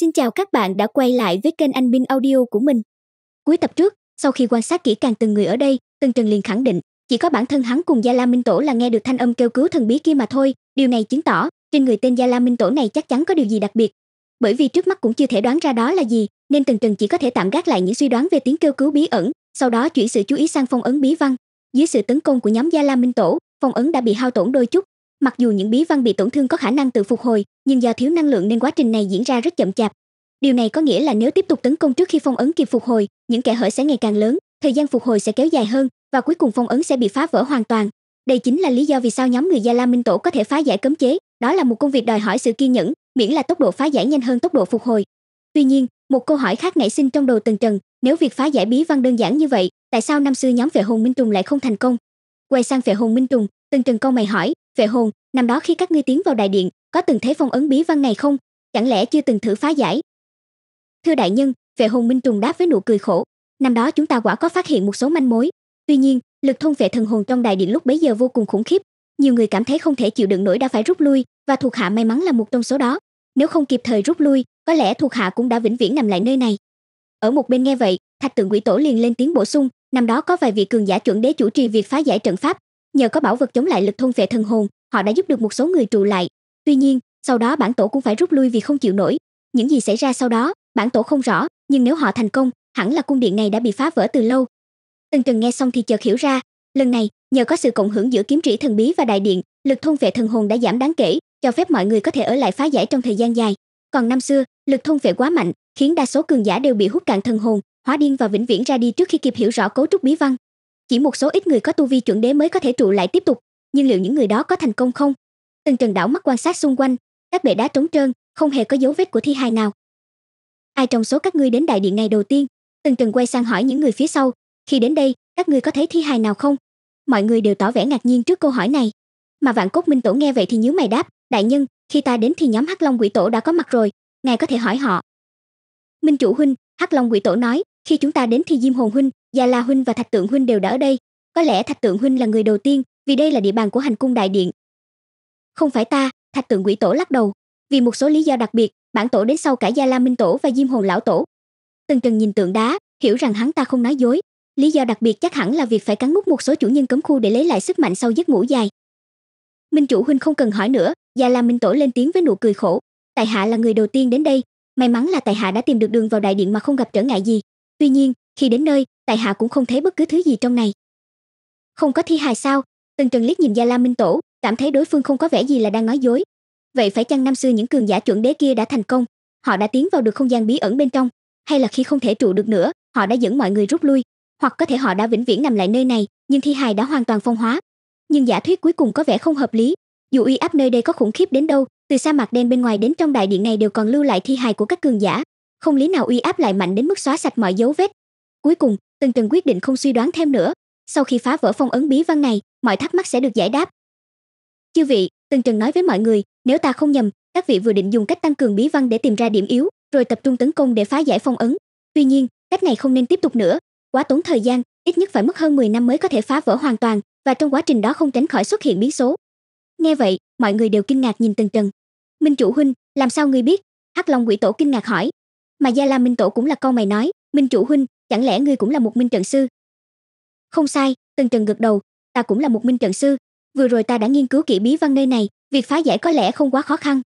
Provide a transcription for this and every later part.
Xin chào các bạn đã quay lại với kênh Anh Bin Audio của mình. Cuối tập trước, sau khi quan sát kỹ càng từng người ở đây, tần Trần liền khẳng định, chỉ có bản thân hắn cùng Gia La Minh Tổ là nghe được thanh âm kêu cứu thần bí kia mà thôi, điều này chứng tỏ trên người tên Gia La Minh Tổ này chắc chắn có điều gì đặc biệt. Bởi vì trước mắt cũng chưa thể đoán ra đó là gì, nên Tần Trần chỉ có thể tạm gác lại những suy đoán về tiếng kêu cứu bí ẩn, sau đó chuyển sự chú ý sang phong ấn bí văn. Dưới sự tấn công của nhóm Gia La Minh Tổ, phong ấn đã bị hao tổn đôi chút, mặc dù những bí văn bị tổn thương có khả năng tự phục hồi nhưng do thiếu năng lượng nên quá trình này diễn ra rất chậm chạp. Điều này có nghĩa là nếu tiếp tục tấn công trước khi phong ấn kịp phục hồi, những kẻ hở sẽ ngày càng lớn, thời gian phục hồi sẽ kéo dài hơn và cuối cùng phong ấn sẽ bị phá vỡ hoàn toàn. Đây chính là lý do vì sao nhóm người Gia La Minh Tổ có thể phá giải cấm chế, đó là một công việc đòi hỏi sự kiên nhẫn, miễn là tốc độ phá giải nhanh hơn tốc độ phục hồi. Tuy nhiên, một câu hỏi khác nảy sinh trong đầu Tần Trần, nếu việc phá giải bí văn đơn giản như vậy, tại sao năm xưa nhóm vệ Hồn Minh Trùng lại không thành công? Quay sang vệ Hồn Minh Trùng, Tần Trần câu mày hỏi, vệ hồn năm đó khi các ngươi tiến vào đại điện có từng thấy phong ấn bí văn này không chẳng lẽ chưa từng thử phá giải thưa đại nhân vệ hồn minh trùng đáp với nụ cười khổ năm đó chúng ta quả có phát hiện một số manh mối tuy nhiên lực thôn vệ thần hồn trong đại điện lúc bấy giờ vô cùng khủng khiếp nhiều người cảm thấy không thể chịu đựng nổi đã phải rút lui và thuộc hạ may mắn là một trong số đó nếu không kịp thời rút lui có lẽ thuộc hạ cũng đã vĩnh viễn nằm lại nơi này ở một bên nghe vậy thạch tượng quỷ tổ liền lên tiếng bổ sung năm đó có vài vị cường giả chuẩn đế chủ trì việc phá giải trận pháp nhờ có bảo vật chống lại lực thôn vệ thần hồn họ đã giúp được một số người trụ lại tuy nhiên sau đó bản tổ cũng phải rút lui vì không chịu nổi những gì xảy ra sau đó bản tổ không rõ nhưng nếu họ thành công hẳn là cung điện này đã bị phá vỡ từ lâu tần trần nghe xong thì chợt hiểu ra lần này nhờ có sự cộng hưởng giữa kiếm trĩ thần bí và đại điện lực thôn vệ thần hồn đã giảm đáng kể cho phép mọi người có thể ở lại phá giải trong thời gian dài còn năm xưa lực thôn vệ quá mạnh khiến đa số cường giả đều bị hút cạn thần hồn hóa điên và vĩnh viễn ra đi trước khi kịp hiểu rõ cấu trúc bí văn chỉ một số ít người có tu vi chuẩn đế mới có thể trụ lại tiếp tục nhưng liệu những người đó có thành công không từng trần đảo mắt quan sát xung quanh các bệ đá trống trơn không hề có dấu vết của thi hài nào ai trong số các ngươi đến đại điện ngày đầu tiên từng trần quay sang hỏi những người phía sau khi đến đây các ngươi có thấy thi hài nào không mọi người đều tỏ vẻ ngạc nhiên trước câu hỏi này mà vạn cốt minh tổ nghe vậy thì nhíu mày đáp đại nhân khi ta đến thì nhóm hắc long quỷ tổ đã có mặt rồi ngài có thể hỏi họ minh chủ huynh hắc long quỷ tổ nói khi chúng ta đến thì diêm hồn huynh Gia La huynh và Thạch Tượng huynh đều đã ở đây, có lẽ Thạch Tượng huynh là người đầu tiên, vì đây là địa bàn của hành cung đại điện. Không phải ta, Thạch Tượng Quỷ Tổ lắc đầu, vì một số lý do đặc biệt, bản tổ đến sau cả Gia La Minh Tổ và Diêm Hồn lão tổ. Từng Trần nhìn tượng đá, hiểu rằng hắn ta không nói dối, lý do đặc biệt chắc hẳn là việc phải cắn nuốt một số chủ nhân cấm khu để lấy lại sức mạnh sau giấc ngủ dài. Minh chủ huynh không cần hỏi nữa, Gia La Minh Tổ lên tiếng với nụ cười khổ, tại hạ là người đầu tiên đến đây, may mắn là tại hạ đã tìm được đường vào đại điện mà không gặp trở ngại gì. Tuy nhiên, khi đến nơi, tại hạ cũng không thấy bất cứ thứ gì trong này không có thi hài sao tần trần liếc nhìn gia la minh tổ cảm thấy đối phương không có vẻ gì là đang nói dối vậy phải chăng năm xưa những cường giả chuẩn đế kia đã thành công họ đã tiến vào được không gian bí ẩn bên trong hay là khi không thể trụ được nữa họ đã dẫn mọi người rút lui hoặc có thể họ đã vĩnh viễn nằm lại nơi này nhưng thi hài đã hoàn toàn phong hóa nhưng giả thuyết cuối cùng có vẻ không hợp lý dù uy áp nơi đây có khủng khiếp đến đâu từ sa mạc đen bên ngoài đến trong đại điện này đều còn lưu lại thi hài của các cường giả không lý nào uy áp lại mạnh đến mức xóa sạch mọi dấu vết cuối cùng Tần Trần quyết định không suy đoán thêm nữa, sau khi phá vỡ phong ấn bí văn này, mọi thắc mắc sẽ được giải đáp. Chư vị, Tần Trần nói với mọi người, nếu ta không nhầm, các vị vừa định dùng cách tăng cường bí văn để tìm ra điểm yếu, rồi tập trung tấn công để phá giải phong ấn. Tuy nhiên, cách này không nên tiếp tục nữa, quá tốn thời gian, ít nhất phải mất hơn 10 năm mới có thể phá vỡ hoàn toàn, và trong quá trình đó không tránh khỏi xuất hiện biến số. Nghe vậy, mọi người đều kinh ngạc nhìn Tần Trần. Minh chủ huynh, làm sao ngươi biết? Hắc Long Quỷ Tổ kinh ngạc hỏi. Mà Gia La Minh Tổ cũng là câu mày nói, Minh chủ huynh, chẳng lẽ ngươi cũng là một minh trận sư không sai tần trần gật đầu ta cũng là một minh trận sư vừa rồi ta đã nghiên cứu kỹ bí văn nơi này việc phá giải có lẽ không quá khó khăn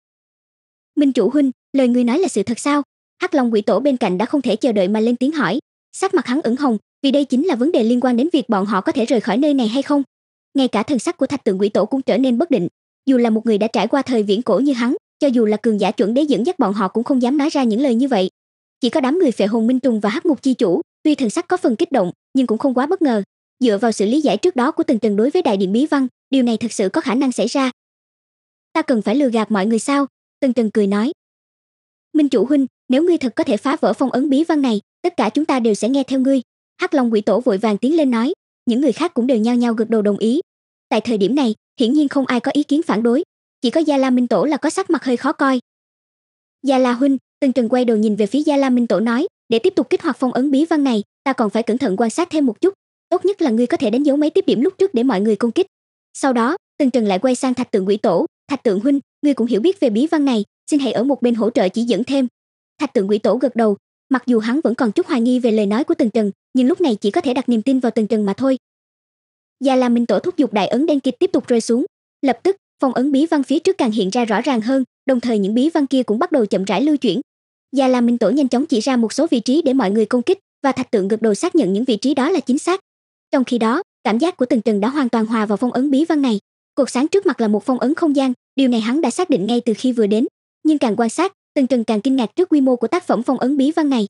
minh chủ huynh lời ngươi nói là sự thật sao hắc long quỷ tổ bên cạnh đã không thể chờ đợi mà lên tiếng hỏi sắc mặt hắn ửng hồng vì đây chính là vấn đề liên quan đến việc bọn họ có thể rời khỏi nơi này hay không ngay cả thần sắc của thạch tượng quỷ tổ cũng trở nên bất định dù là một người đã trải qua thời viễn cổ như hắn cho dù là cường giả chuẩn đế dẫn dắt bọn họ cũng không dám nói ra những lời như vậy chỉ có đám người phệ hồn minh tùng và hắc mục chi chủ tuy thần sắc có phần kích động nhưng cũng không quá bất ngờ dựa vào sự lý giải trước đó của từng trần đối với đại điện bí văn điều này thật sự có khả năng xảy ra ta cần phải lừa gạt mọi người sao từng trần cười nói minh chủ huynh nếu ngươi thật có thể phá vỡ phong ấn bí văn này tất cả chúng ta đều sẽ nghe theo ngươi hắc long quỷ tổ vội vàng tiến lên nói những người khác cũng đều nhao nhao gật đầu đồng ý tại thời điểm này hiển nhiên không ai có ý kiến phản đối chỉ có gia la minh tổ là có sắc mặt hơi khó coi gia la huynh Tần Trần quay đầu nhìn về phía Gia lam Minh Tổ nói, để tiếp tục kích hoạt phong ấn bí văn này, ta còn phải cẩn thận quan sát thêm một chút, tốt nhất là ngươi có thể đánh dấu mấy tiếp điểm lúc trước để mọi người công kích. Sau đó, Tần Trần lại quay sang Thạch Tượng Quỷ Tổ, "Thạch Tượng huynh, ngươi cũng hiểu biết về bí văn này, xin hãy ở một bên hỗ trợ chỉ dẫn thêm." Thạch Tượng Quỷ Tổ gật đầu, mặc dù hắn vẫn còn chút hoài nghi về lời nói của Tần Trần, nhưng lúc này chỉ có thể đặt niềm tin vào Tần Trần mà thôi. Gia Lam Minh Tổ thúc giục đại ấn đen kịt tiếp tục rơi xuống, lập tức, phong ấn bí văn phía trước càng hiện ra rõ ràng hơn, đồng thời những bí văn kia cũng bắt đầu chậm rãi lưu chuyển gia la minh tổ nhanh chóng chỉ ra một số vị trí để mọi người công kích và thạch tượng gật đầu xác nhận những vị trí đó là chính xác trong khi đó cảm giác của từng trần đã hoàn toàn hòa vào phong ấn bí văn này cuộc sáng trước mặt là một phong ấn không gian điều này hắn đã xác định ngay từ khi vừa đến nhưng càng quan sát từng trần càng kinh ngạc trước quy mô của tác phẩm phong ấn bí văn này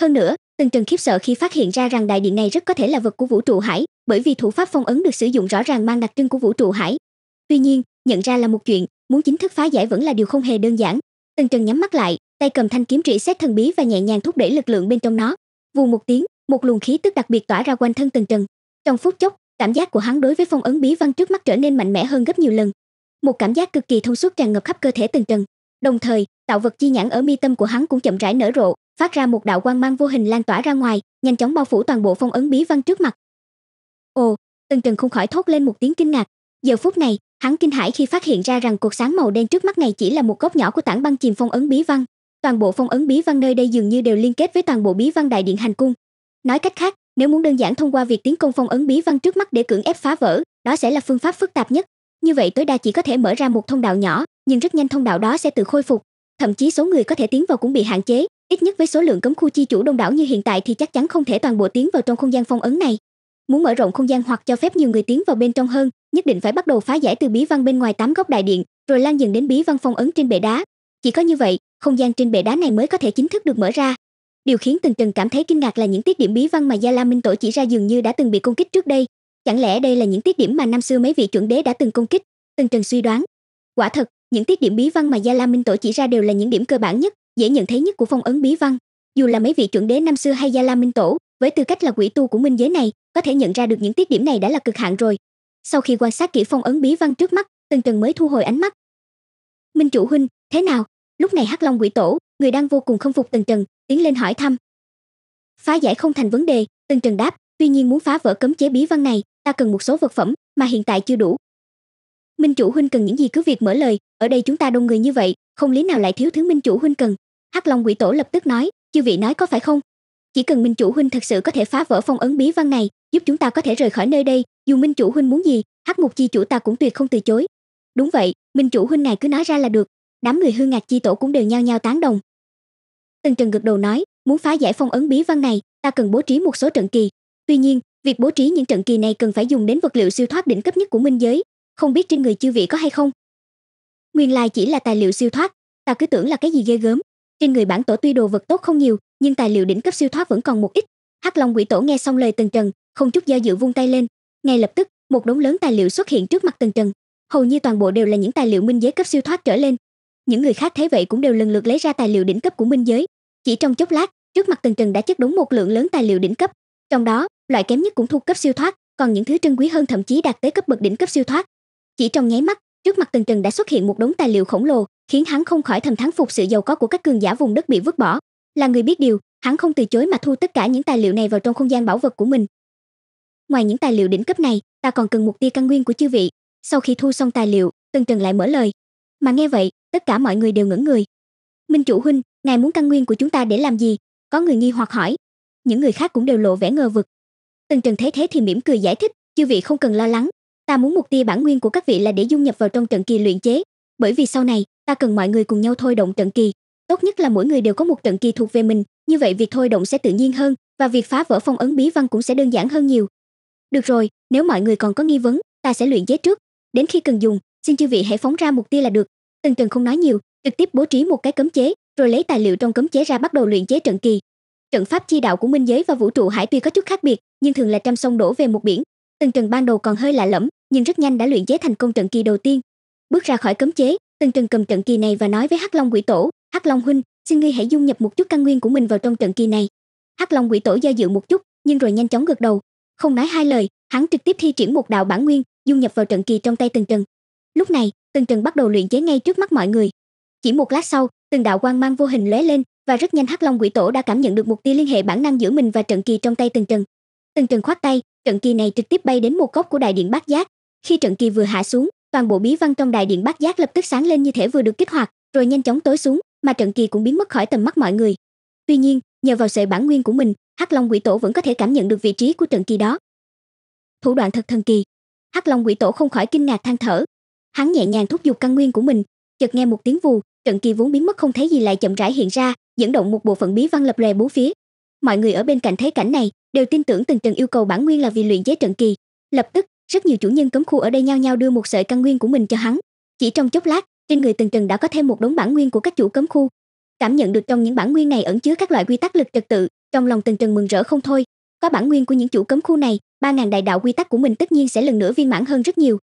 hơn nữa từng trần khiếp sợ khi phát hiện ra rằng đại điện này rất có thể là vật của vũ trụ hải bởi vì thủ pháp phong ấn được sử dụng rõ ràng mang đặc trưng của vũ trụ hải tuy nhiên nhận ra là một chuyện muốn chính thức phá giải vẫn là điều không hề đơn giản tần trần nhắm mắt lại tay cầm thanh kiếm trị xét thần bí và nhẹ nhàng thúc đẩy lực lượng bên trong nó vù một tiếng một luồng khí tức đặc biệt tỏa ra quanh thân tần trần trong phút chốc cảm giác của hắn đối với phong ấn bí văn trước mắt trở nên mạnh mẽ hơn gấp nhiều lần một cảm giác cực kỳ thông suốt tràn ngập khắp cơ thể tần trần đồng thời tạo vật chi nhãn ở mi tâm của hắn cũng chậm rãi nở rộ phát ra một đạo quang mang vô hình lan tỏa ra ngoài nhanh chóng bao phủ toàn bộ phong ấn bí văn trước mặt ồ tần trần không khỏi thốt lên một tiếng kinh ngạc giờ phút này hắn kinh hãi khi phát hiện ra rằng cuộc sáng màu đen trước mắt này chỉ là một góc nhỏ của tảng băng chìm phong ấn bí văn toàn bộ phong ấn bí văn nơi đây dường như đều liên kết với toàn bộ bí văn đại điện hành cung nói cách khác nếu muốn đơn giản thông qua việc tiến công phong ấn bí văn trước mắt để cưỡng ép phá vỡ đó sẽ là phương pháp phức tạp nhất như vậy tối đa chỉ có thể mở ra một thông đạo nhỏ nhưng rất nhanh thông đạo đó sẽ tự khôi phục thậm chí số người có thể tiến vào cũng bị hạn chế ít nhất với số lượng cấm khu chi chủ đông đảo như hiện tại thì chắc chắn không thể toàn bộ tiến vào trong không gian phong ấn này muốn mở rộng không gian hoặc cho phép nhiều người tiến vào bên trong hơn nhất định phải bắt đầu phá giải từ bí văn bên ngoài tám góc đại điện rồi lan dần đến bí văn phong ấn trên bệ đá chỉ có như vậy không gian trên bệ đá này mới có thể chính thức được mở ra điều khiến Tần trần cảm thấy kinh ngạc là những tiết điểm bí văn mà gia Lam minh tổ chỉ ra dường như đã từng bị công kích trước đây chẳng lẽ đây là những tiết điểm mà năm xưa mấy vị chuẩn đế đã từng công kích Tần trần suy đoán quả thật những tiết điểm bí văn mà gia Lam minh tổ chỉ ra đều là những điểm cơ bản nhất dễ nhận thấy nhất của phong ấn bí văn dù là mấy vị chuẩn đế năm xưa hay gia Lam minh tổ với tư cách là quỷ tu của minh giới này có thể nhận ra được những tiết điểm này đã là cực hạn rồi sau khi quan sát kỹ phong ấn bí văn trước mắt tần trần mới thu hồi ánh mắt minh chủ huynh thế nào lúc này hắc long quỷ tổ người đang vô cùng không phục tần trần tiến lên hỏi thăm phá giải không thành vấn đề tần trần đáp tuy nhiên muốn phá vỡ cấm chế bí văn này ta cần một số vật phẩm mà hiện tại chưa đủ minh chủ huynh cần những gì cứ việc mở lời ở đây chúng ta đông người như vậy không lý nào lại thiếu thứ minh chủ huynh cần hắc long quỷ tổ lập tức nói chư vị nói có phải không chỉ cần minh chủ huynh thật sự có thể phá vỡ phong ấn bí văn này giúp chúng ta có thể rời khỏi nơi đây dù minh chủ huynh muốn gì hắc mục chi chủ ta cũng tuyệt không từ chối đúng vậy minh chủ huynh ngài cứ nói ra là được đám người hương ngạc chi tổ cũng đều nhao nhao tán đồng tần trần gật đầu nói muốn phá giải phong ấn bí văn này ta cần bố trí một số trận kỳ tuy nhiên việc bố trí những trận kỳ này cần phải dùng đến vật liệu siêu thoát đỉnh cấp nhất của minh giới không biết trên người chư vị có hay không nguyên lai chỉ là tài liệu siêu thoát ta cứ tưởng là cái gì ghê gớm trên người bản tổ tuy đồ vật tốt không nhiều nhưng tài liệu đỉnh cấp siêu thoát vẫn còn một ít hắc long quỷ tổ nghe xong lời tần trần không chút do dự vung tay lên ngay lập tức một đống lớn tài liệu xuất hiện trước mặt tần trần hầu như toàn bộ đều là những tài liệu minh giới cấp siêu thoát trở lên những người khác thấy vậy cũng đều lần lượt lấy ra tài liệu đỉnh cấp của minh giới chỉ trong chốc lát trước mặt tần trần đã chất đống một lượng lớn tài liệu đỉnh cấp trong đó loại kém nhất cũng thuộc cấp siêu thoát còn những thứ trân quý hơn thậm chí đạt tới cấp bậc đỉnh cấp siêu thoát chỉ trong nháy mắt trước mặt tần trần đã xuất hiện một đống tài liệu khổng lồ khiến hắn không khỏi thầm thán phục sự giàu có của các cường giả vùng đất bị vứt bỏ là người biết điều, hắn không từ chối mà thu tất cả những tài liệu này vào trong không gian bảo vật của mình. Ngoài những tài liệu đỉnh cấp này, ta còn cần một tia căn nguyên của chư vị. Sau khi thu xong tài liệu, tần Trần lại mở lời. Mà nghe vậy, tất cả mọi người đều ngẩn người. Minh chủ huynh, ngài muốn căn nguyên của chúng ta để làm gì? Có người nghi hoặc hỏi. Những người khác cũng đều lộ vẻ ngờ vực. tần Trần thấy thế thì mỉm cười giải thích, chư vị không cần lo lắng, ta muốn một tia bản nguyên của các vị là để dung nhập vào trong trận kỳ luyện chế, bởi vì sau này ta cần mọi người cùng nhau thôi động trận kỳ, tốt nhất là mỗi người đều có một trận kỳ thuộc về mình như vậy việc thôi động sẽ tự nhiên hơn và việc phá vỡ phong ấn bí văn cũng sẽ đơn giản hơn nhiều được rồi nếu mọi người còn có nghi vấn ta sẽ luyện chế trước đến khi cần dùng xin chư vị hãy phóng ra một tia là được tần trần không nói nhiều trực tiếp bố trí một cái cấm chế rồi lấy tài liệu trong cấm chế ra bắt đầu luyện chế trận kỳ trận pháp chi đạo của minh giới và vũ trụ hải tuy có chút khác biệt nhưng thường là trăm sông đổ về một biển tần trần ban đầu còn hơi lạ lẫm nhưng rất nhanh đã luyện chế thành công trận kỳ đầu tiên bước ra khỏi cấm chế tần trần cầm trận kỳ này và nói với hắc long quỷ tổ hắc long huynh xin ngươi hãy dung nhập một chút căn nguyên của mình vào trong trận kỳ này hắc long quỷ tổ do dự một chút nhưng rồi nhanh chóng gật đầu không nói hai lời hắn trực tiếp thi triển một đạo bản nguyên dung nhập vào trận kỳ trong tay tần trần lúc này tần trần bắt đầu luyện chế ngay trước mắt mọi người chỉ một lát sau từng đạo quang mang vô hình lóe lên và rất nhanh hắc long quỷ tổ đã cảm nhận được một tia liên hệ bản năng giữa mình và trận kỳ trong tay tần trần tần trần khoát tay trận kỳ này trực tiếp bay đến một góc của đại điện bát giác khi trận kỳ vừa hạ xuống toàn bộ bí văn trong đại điện bát giác lập tức sáng lên như thể vừa được kích hoạt rồi nhanh chóng tối xuống mà trận kỳ cũng biến mất khỏi tầm mắt mọi người tuy nhiên nhờ vào sợi bản nguyên của mình hắc long quỷ tổ vẫn có thể cảm nhận được vị trí của trận kỳ đó thủ đoạn thật thần kỳ hắc long quỷ tổ không khỏi kinh ngạc than thở hắn nhẹ nhàng thúc giục căn nguyên của mình chợt nghe một tiếng vù trận kỳ vốn biến mất không thấy gì lại chậm rãi hiện ra dẫn động một bộ phận bí văn lập rè bốn phía mọi người ở bên cạnh thấy cảnh này đều tin tưởng từng trận yêu cầu bản nguyên là vì luyện chế trận kỳ lập tức rất nhiều chủ nhân cấm khu ở đây nhao nhao đưa một sợi căn nguyên của mình cho hắn chỉ trong chốc lát trên người Tần Trần đã có thêm một đống bản nguyên của các chủ cấm khu. Cảm nhận được trong những bản nguyên này ẩn chứa các loại quy tắc lực trật tự, trong lòng Tần Trần mừng rỡ không thôi. Có bản nguyên của những chủ cấm khu này, ba ngàn đại đạo quy tắc của mình tất nhiên sẽ lần nữa viên mãn hơn rất nhiều.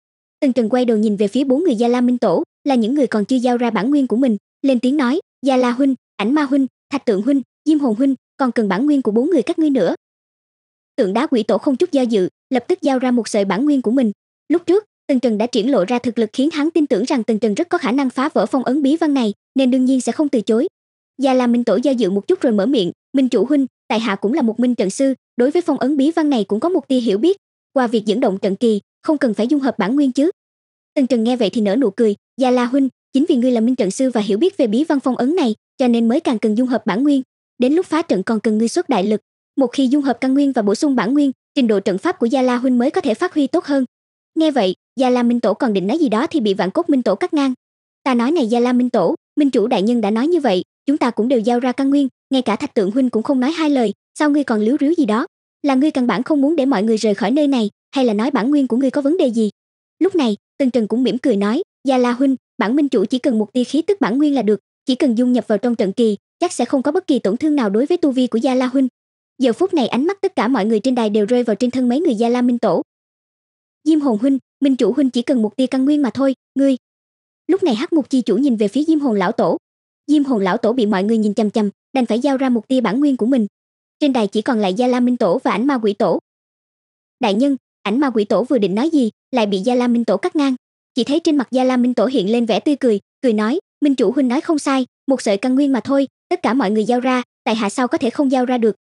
Tần Trần quay đầu nhìn về phía bốn người Gia La Minh Tổ, là những người còn chưa giao ra bản nguyên của mình, lên tiếng nói: "Gia La huynh, Ảnh Ma huynh, Thạch Tượng huynh, Diêm Hồn huynh, còn cần bản nguyên của bốn người các ngươi nữa." Tượng đá quỷ tổ không chút do dự, lập tức giao ra một sợi bản nguyên của mình. Lúc trước, Tần Trần đã triển lộ ra thực lực khiến hắn tin tưởng rằng Tần Trần rất có khả năng phá vỡ phong ấn bí văn này, nên đương nhiên sẽ không từ chối. Gia La Minh Tổ do dự một chút rồi mở miệng, "Minh chủ huynh, tại hạ cũng là một minh trận sư, đối với phong ấn bí văn này cũng có một tia hiểu biết, qua việc dẫn động trận kỳ, không cần phải dung hợp bản nguyên chứ?" Tần Trần nghe vậy thì nở nụ cười, Gia La huynh, chính vì ngươi là minh trận sư và hiểu biết về bí văn phong ấn này, cho nên mới càng cần dung hợp bản nguyên, đến lúc phá trận còn cần ngươi xuất đại lực, một khi dung hợp căn nguyên và bổ sung bản nguyên, trình độ trận pháp của Gia La huynh mới có thể phát huy tốt hơn, Nghe vậy, Gia La Minh Tổ còn định nói gì đó thì bị Vạn Cốt Minh Tổ cắt ngang. Ta nói này Gia La Minh Tổ, Minh chủ đại nhân đã nói như vậy, chúng ta cũng đều giao ra căn nguyên, ngay cả Thạch Tượng huynh cũng không nói hai lời, sao ngươi còn liếu ríu gì đó? Là ngươi căn bản không muốn để mọi người rời khỏi nơi này, hay là nói bản nguyên của ngươi có vấn đề gì? Lúc này, Tần Trần cũng mỉm cười nói, Gia La huynh, bản minh chủ chỉ cần một tia khí tức bản nguyên là được, chỉ cần dung nhập vào trong trận kỳ, chắc sẽ không có bất kỳ tổn thương nào đối với tu vi của Gia La huynh. Giờ phút này ánh mắt tất cả mọi người trên đài đều rơi vào trên thân mấy người Gia La Minh Tổ, diêm hồn huynh minh chủ huynh chỉ cần một tia căn nguyên mà thôi ngươi lúc này hắc mục chi chủ nhìn về phía diêm hồn lão tổ diêm hồn lão tổ bị mọi người nhìn chằm chằm đành phải giao ra một tia bản nguyên của mình trên đài chỉ còn lại gia Lam minh tổ và ảnh ma quỷ tổ đại nhân ảnh ma quỷ tổ vừa định nói gì lại bị gia Lam minh tổ cắt ngang chỉ thấy trên mặt gia Lam minh tổ hiện lên vẻ tươi cười cười nói minh chủ huynh nói không sai một sợi căn nguyên mà thôi tất cả mọi người giao ra tại hạ sao có thể không giao ra được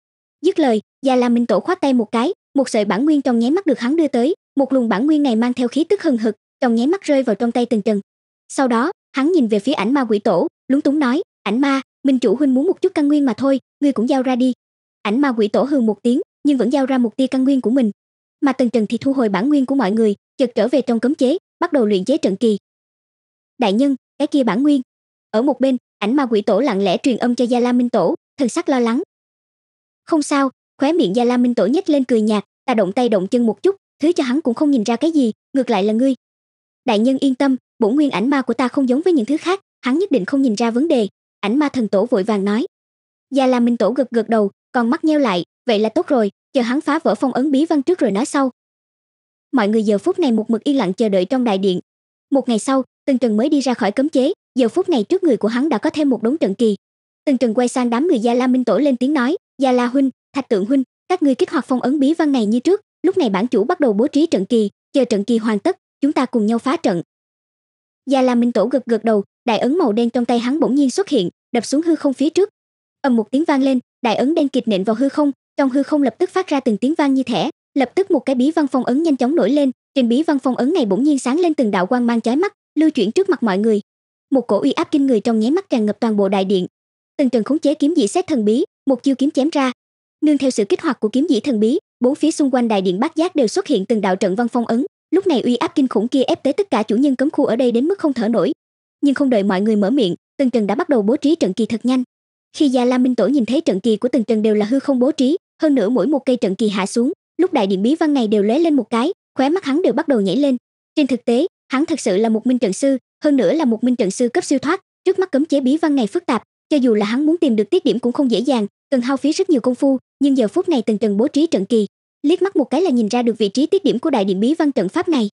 dứt lời gia Lam minh tổ khoát tay một cái một sợi bản nguyên trong nháy mắt được hắn đưa tới một luồng bản nguyên này mang theo khí tức hừng hực trong nháy mắt rơi vào trong tay từng trần sau đó hắn nhìn về phía ảnh ma quỷ tổ lúng túng nói ảnh ma minh chủ huynh muốn một chút căn nguyên mà thôi ngươi cũng giao ra đi ảnh ma quỷ tổ hừ một tiếng nhưng vẫn giao ra một tia căn nguyên của mình mà tần trần thì thu hồi bản nguyên của mọi người chợt trở về trong cấm chế bắt đầu luyện chế trận kỳ đại nhân cái kia bản nguyên ở một bên ảnh ma quỷ tổ lặng lẽ truyền âm cho gia la minh tổ thần sắc lo lắng không sao khóe miệng gia la minh tổ nhếch lên cười nhạt ta động tay động chân một chút thứ cho hắn cũng không nhìn ra cái gì ngược lại là ngươi đại nhân yên tâm bổn nguyên ảnh ma của ta không giống với những thứ khác hắn nhất định không nhìn ra vấn đề ảnh ma thần tổ vội vàng nói gia la minh tổ gật gật đầu còn mắt nheo lại vậy là tốt rồi chờ hắn phá vỡ phong ấn bí văn trước rồi nói sau mọi người giờ phút này một mực yên lặng chờ đợi trong đại điện một ngày sau tần trần mới đi ra khỏi cấm chế giờ phút này trước người của hắn đã có thêm một đống trận kỳ tần trần quay sang đám người gia la minh tổ lên tiếng nói gia la huynh thạch tượng huynh các ngươi kích hoạt phong ấn bí văn này như trước Lúc này bản chủ bắt đầu bố trí trận kỳ, chờ trận kỳ hoàn tất, chúng ta cùng nhau phá trận. Gia La Minh Tổ gật gật đầu, đại ấn màu đen trong tay hắn bỗng nhiên xuất hiện, đập xuống hư không phía trước. Ầm một tiếng vang lên, đại ấn đen kịt nện vào hư không, trong hư không lập tức phát ra từng tiếng vang như thẻ, lập tức một cái bí văn phong ấn nhanh chóng nổi lên, trên bí văn phong ấn này bỗng nhiên sáng lên từng đạo quang mang chói mắt, lưu chuyển trước mặt mọi người. Một cổ uy áp kinh người trong nháy mắt tràn ngập toàn bộ đại điện. Từng trận khống chế kiếm dị xét thần bí, một chiêu kiếm chém ra. Nương theo sự kích hoạt của kiếm dị thần bí, bốn phía xung quanh đài điện bát giác đều xuất hiện từng đạo trận văn phong ấn lúc này uy áp kinh khủng kia ép tới tất cả chủ nhân cấm khu ở đây đến mức không thở nổi nhưng không đợi mọi người mở miệng từng trần đã bắt đầu bố trí trận kỳ thật nhanh khi gia la minh tổ nhìn thấy trận kỳ của từng trần đều là hư không bố trí hơn nữa mỗi một cây trận kỳ hạ xuống lúc đại điện bí văn này đều lóe lên một cái khóe mắt hắn đều bắt đầu nhảy lên trên thực tế hắn thật sự là một minh trận sư hơn nữa là một minh trận sư cấp siêu thoát trước mắt cấm chế bí văn này phức tạp cho dù là hắn muốn tìm được tiết điểm cũng không dễ dàng cần hao phí rất nhiều công phu nhưng giờ phút này từng Trần bố trí trận kỳ liếc mắt một cái là nhìn ra được vị trí tiết điểm của đại điện bí văn trận pháp này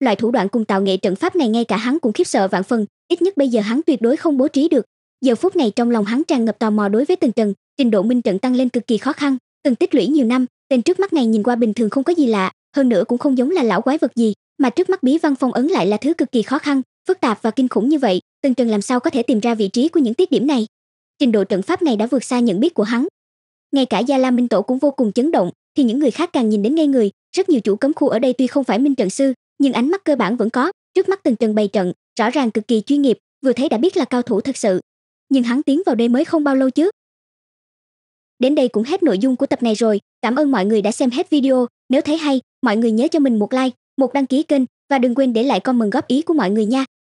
loại thủ đoạn cùng tạo nghệ trận pháp này ngay cả hắn cũng khiếp sợ vạn phần ít nhất bây giờ hắn tuyệt đối không bố trí được giờ phút này trong lòng hắn tràn ngập tò mò đối với từng Trần trình độ minh trận tăng lên cực kỳ khó khăn cần tích lũy nhiều năm tên trước mắt này nhìn qua bình thường không có gì lạ hơn nữa cũng không giống là lão quái vật gì mà trước mắt bí văn phong ấn lại là thứ cực kỳ khó khăn phức tạp và kinh khủng như vậy từng trần làm sao có thể tìm ra vị trí của những tiết điểm này trình độ trận pháp này đã vượt xa nhận biết của hắn ngay cả gia la minh tổ cũng vô cùng chấn động thì những người khác càng nhìn đến ngay người rất nhiều chủ cấm khu ở đây tuy không phải minh trận sư nhưng ánh mắt cơ bản vẫn có trước mắt từng trần bày trận rõ ràng cực kỳ chuyên nghiệp vừa thấy đã biết là cao thủ thật sự nhưng hắn tiến vào đây mới không bao lâu trước, đến đây cũng hết nội dung của tập này rồi cảm ơn mọi người đã xem hết video nếu thấy hay mọi người nhớ cho mình một like một đăng ký kênh và đừng quên để lại comment góp ý của mọi người nha